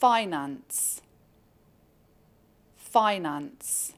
finance, finance.